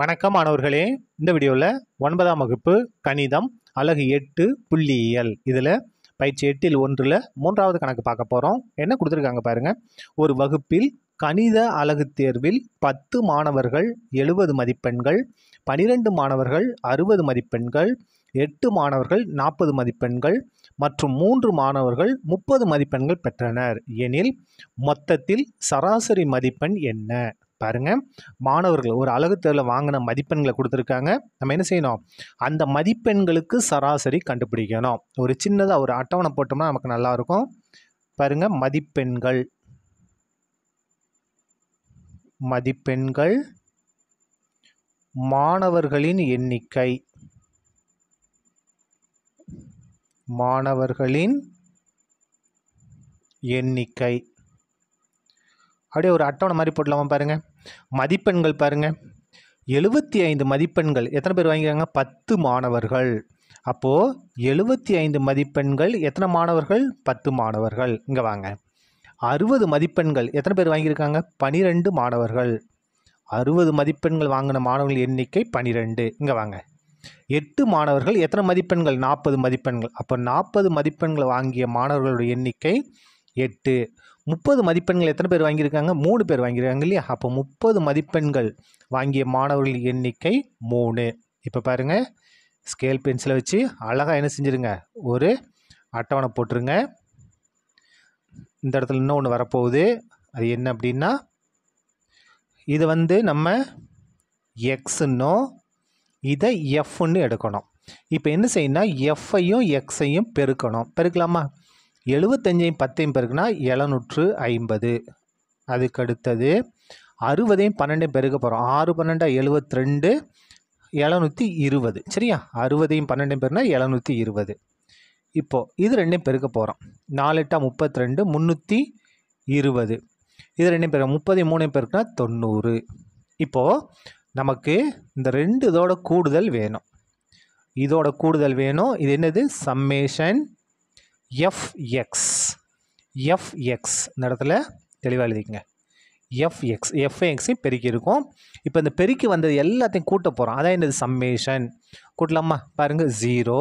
வணக்கம் மாணவர்களே இந்த வீடியோவில் ஒன்பதாம் வகுப்பு கணிதம் அழகு எட்டு புள்ளியியல் இதில் பயிற்சி எட்டில் ஒன்றில் மூன்றாவது கணக்கு பார்க்க போகிறோம் என்ன கொடுத்துருக்காங்க பாருங்கள் ஒரு வகுப்பில் கணித அழகு தேர்வில் பத்து மாணவர்கள் எழுபது மதிப்பெண்கள் பனிரெண்டு மாணவர்கள் அறுபது மதிப்பெண்கள் எட்டு மாணவர்கள் நாற்பது மதிப்பெண்கள் மற்றும் மூன்று மாணவர்கள் முப்பது மதிப்பெண்கள் பெற்றனர் எனில் மொத்தத்தில் சராசரி மதிப்பெண் என்ன பாருங்கள் மாணவர்கள் ஒரு அழகு தேர்வில் வாங்கின மதிப்பெண்களை கொடுத்துருக்காங்க நம்ம என்ன செய்யணும் அந்த மதிப்பெண்களுக்கு சராசரி கண்டுபிடிக்கணும் ஒரு சின்னதாக ஒரு அட்டவணை போட்டோம்னா நமக்கு நல்லாயிருக்கும் பாருங்கள் மதிப்பெண்கள் மதிப்பெண்கள் மாணவர்களின் எண்ணிக்கை மாணவர்களின் எண்ணிக்கை அப்படியே ஒரு அட்டவணை மாதிரி போட்டலாமா பாருங்கள் மதிப்பெண்கள் பாருங்கள் எழுபத்தி ஐந்து மதிப்பெண்கள் எத்தனை பேர் வாங்கிக்காங்க பத்து மாணவர்கள் அப்போது எழுபத்தி ஐந்து மதிப்பெண்கள் எத்தனை மாணவர்கள் பத்து மாணவர்கள் இங்கே வாங்க அறுபது மதிப்பெண்கள் எத்தனை பேர் வாங்கியிருக்காங்க பனிரெண்டு மாணவர்கள் அறுபது மதிப்பெண்கள் வாங்கின மாணவர்கள் எண்ணிக்கை பனிரெண்டு இங்கே வாங்க எட்டு மாணவர்கள் எத்தனை மதிப்பெண்கள் நாற்பது மதிப்பெண்கள் அப்போ நாற்பது மதிப்பெண்கள் வாங்கிய மாணவர்களுடைய எண்ணிக்கை எட்டு முப்பது மதிப்பெண்கள் எத்தனை பேர் வாங்கியிருக்காங்க மூணு பேர் வாங்கியிருக்காங்க இல்லையா அப்போ முப்பது மதிப்பெண்கள் வாங்கிய மாணவர்கள் எண்ணிக்கை மூணு இப்போ பாருங்கள் ஸ்கேல் பென்சிலை வச்சு அழகாக என்ன செஞ்சுருங்க ஒரு அட்டவணை போட்டுருங்க இந்த இடத்துல இன்னும் ஒன்று வரப்போகுது அது என்ன அப்படின்னா இது வந்து நம்ம எக்ஸுன்னும் இதை எஃப்னு எடுக்கணும் இப்போ என்ன செய்யணும்னா எஃப்ஐயும் எக்ஸையும் பெருக்கணும் பெருக்கலாமா எழுபத்தஞ்சையும் பத்தையும் பெருக்குனா எழுநூற்று ஐம்பது அதுக்கடுத்தது அறுபதையும் பன்னெண்டையும் பெருக்க போகிறோம் ஆறு பன்னெண்டா எழுபத்தி ரெண்டு எழுநூற்றி இருபது சரியா அறுபதையும் பன்னெண்டையும் பெருனா எழுநூற்றி இருபது இப்போது இது ரெண்டையும் பெருக்க போகிறோம் நாலு எட்டா முப்பத்தி ரெண்டு முந்நூற்றி இருபது இது ரெண்டையும் பேர் முப்பதையும் மூணையும் பெருக்குனா தொண்ணூறு இப்போது நமக்கு இந்த ரெண்டு இதோட கூடுதல் வேணும் இதோட கூடுதல் வேணும் இது என்னது சம்மேஷன் எஃப்எக்ஸ் எஃப்எக்ஸ் இந்த இடத்துல தெளிவாக எழுதிக்கங்க எஃப்எக்ஸ் எஃப்எக்ஸையும் பெருக்கி இருக்கும் இப்போ இந்த பெருக்கி வந்தது எல்லாத்தையும் கூட்ட போகிறோம் அதான் என்னது சம்மேஷன் கூட்டலாமா பாருங்கள் ஜீரோ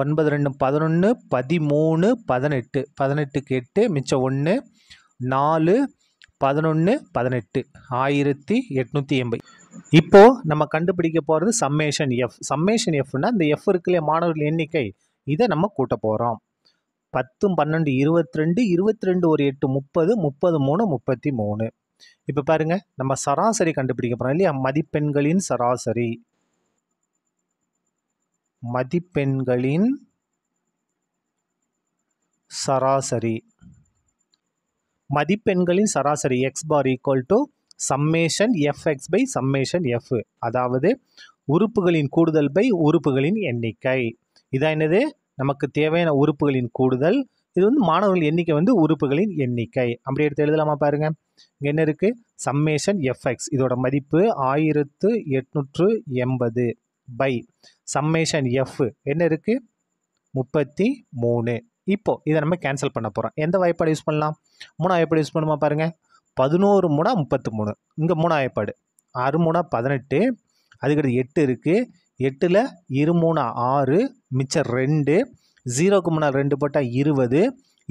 ஒன்பது ரெண்டு பதினொன்று பதிமூணு பதினெட்டு பதினெட்டுக்கு எட்டு மிச்சம் ஒன்று நாலு பதினொன்று பதினெட்டு ஆயிரத்தி எட்நூற்றி எண்பது இப்போது நம்ம கண்டுபிடிக்க போகிறது சம்மேஷன் எஃப் சம்மேஷன் எஃப்னா இந்த எஃப் இருக்குல்லையே மாணவர்கள் எண்ணிக்கை இதை நம்ம கூட்ட போகிறோம் பத்தும் பன்னெண்டு இருபத்தி ரெண்டு இருபத்தி ரெண்டு ஒரு எட்டு முப்பது முப்பது மூணு முப்பத்தி மூணு இப்போ பாருங்கள் நம்ம சராசரி கண்டுபிடிக்க போகிறோம் இல்லையா மதிப்பெண்களின் சராசரி மதிப்பெண்களின் சராசரி மதிப்பெண்களின் சராசரி X bar equal to summation F X by summation F அதாவது உறுப்புகளின் கூடுதல் பை உறுப்புகளின் எண்ணிக்கை இதான் என்னது நமக்கு தேவையான உறுப்புகளின் கூடுதல் இது வந்து மாணவர்கள் எண்ணிக்கை வந்து உறுப்புகளின் எண்ணிக்கை அப்படி எடுத்து எழுதலாமா பாருங்கள் இங்கே என்ன இருக்குது சம்மேஷன் எஃப்எக்ஸ் இதோட மதிப்பு ஆயிரத்து எட்நூற்று எண்பது பை சம்மேஷன் எஃப் என்ன இருக்குது முப்பத்தி மூணு இப்போது இதை நம்ம கேன்சல் பண்ண போகிறோம் எந்த வாய்ப்பாடு யூஸ் பண்ணலாம் மூணு வாய்ப்பாடு யூஸ் பண்ணுமா பாருங்கள் பதினோரு மூணா முப்பத்து மூணு இங்கே மூணு வாய்ப்பாடு ஆறு மூணா பதினெட்டு அதுக்கடுத்து எட்டு இருக்குது எட்டில் இரு மூணா ஆறு மிச்சம் ரெண்டு ஜீரோக்கு முன்னால் ரெண்டு போட்டால் இருபது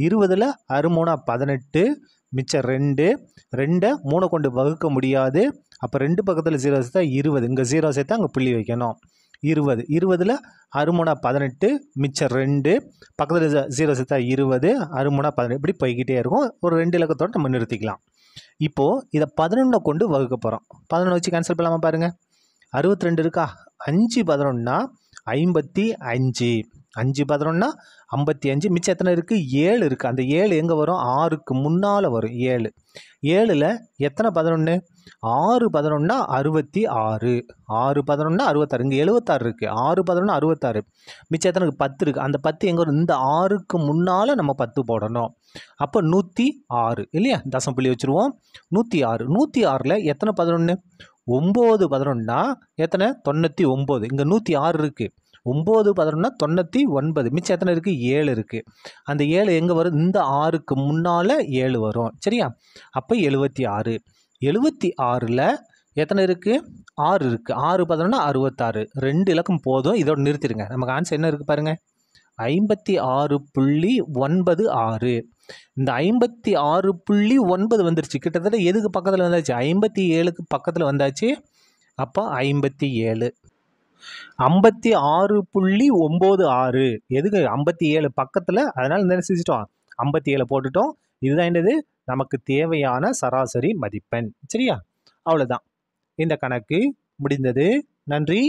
இருபதில் அறுமூணா பதினெட்டு மிச்சம் ரெண்டு ரெண்டை மூணை கொண்டு வகுக்க முடியாது அப்போ ரெண்டு பக்கத்தில் ஜீரோ சேர்த்தா இருபது இங்கே ஜீரோ சேர்த்தா அங்கே புள்ளி வைக்கணும் இருபது இருபதில் அறுமுனா பதினெட்டு மிச்சம் ரெண்டு பக்கத்தில் ஜீரோ சேர்த்தா இருபது அறுமுனா பதினெட்டு இப்படி போய்கிட்டே இருக்கும் ஒரு ரெண்டு இலக்கத்தோட நம்ம நிறுத்திக்கலாம் இப்போது இதை பதினொன்றை கொண்டு வகுக்க போகிறோம் பதினொன்று வச்சு கேன்சல் பண்ணலாமா பாருங்கள் அறுபத்தி ரெண்டு இருக்கா அஞ்சு பதினொன்னா ஐம்பத்தி அஞ்சு அஞ்சு பதினொன்னா ஐம்பத்தி அஞ்சு மிச்சம் எத்தனை இருக்குது ஏழு இருக்குது அந்த ஏழு எங்கே வரும் ஆறுக்கு முன்னால் வரும் ஏழு ஏழில் எத்தனை பதினொன்று ஆறு பதினொன்னா அறுபத்தி ஆறு ஆறு பதினொன்னா அறுபத்தாறு இங்கே எழுபத்தாறு இருக்குது ஆறு பதினொன்று அறுபத்தாறு மிச்சம் எத்தனை பத்து இருக்குது அந்த பத்து எங்கே வரும் இந்த ஆறுக்கு முன்னால் நம்ம பத்து போடணும் அப்போ நூற்றி ஆறு இல்லையா தசம் புள்ளி வச்சுருவோம் நூற்றி ஆறு நூற்றி ஆறில் எத்தனை பதினொன்று ஒம்பது பதினொன்னா எத்தனை தொண்ணூற்றி ஒம்பது இங்கே நூற்றி ஆறு இருக்குது ஒம்பது பதினொன்னா தொண்ணூற்றி ஒன்பது மிச்சம் எத்தனை இருக்குது ஏழு இருக்குது அந்த ஏழு எங்கே வரும் இந்த ஆறுக்கு முன்னால் ஏழு வரும் சரியா அப்போ எழுபத்தி ஆறு எழுபத்தி ஆறில் எத்தனை இருக்குது ஆறு இருக்குது ஆறு பதினொன்னா அறுபத்தாறு ரெண்டு இலக்கம் போதும் இதோட நிறுத்திடுங்க நமக்கு ஆன்சர் என்ன இருக்குது பாருங்கள் ஐம்பத்தி ஆறு புள்ளி ஒன்பது ஆறு இந்த ஐம்பத்தி ஆறு புள்ளி ஒன்பது வந்துருச்சு கிட்டத்தட்ட எதுக்கு பக்கத்தில் வந்தாச்சு ஐம்பத்தி ஏழுக்கு பக்கத்தில் வந்தாச்சு அப்போ ஐம்பத்தி ஏழு ஐம்பத்தி ஆறு புள்ளி ஒம்பது ஆறு எதுக்கு ஐம்பத்தி ஏழு பக்கத்தில் அதனால் நினைச்சிட்டோம் ஐம்பத்தி ஏழு போட்டுட்டோம் இதுதான் என்னது நமக்கு தேவையான சராசரி மதிப்பெண் சரியா அவ்வளோதான் இந்த கணக்கு முடிந்தது நன்றி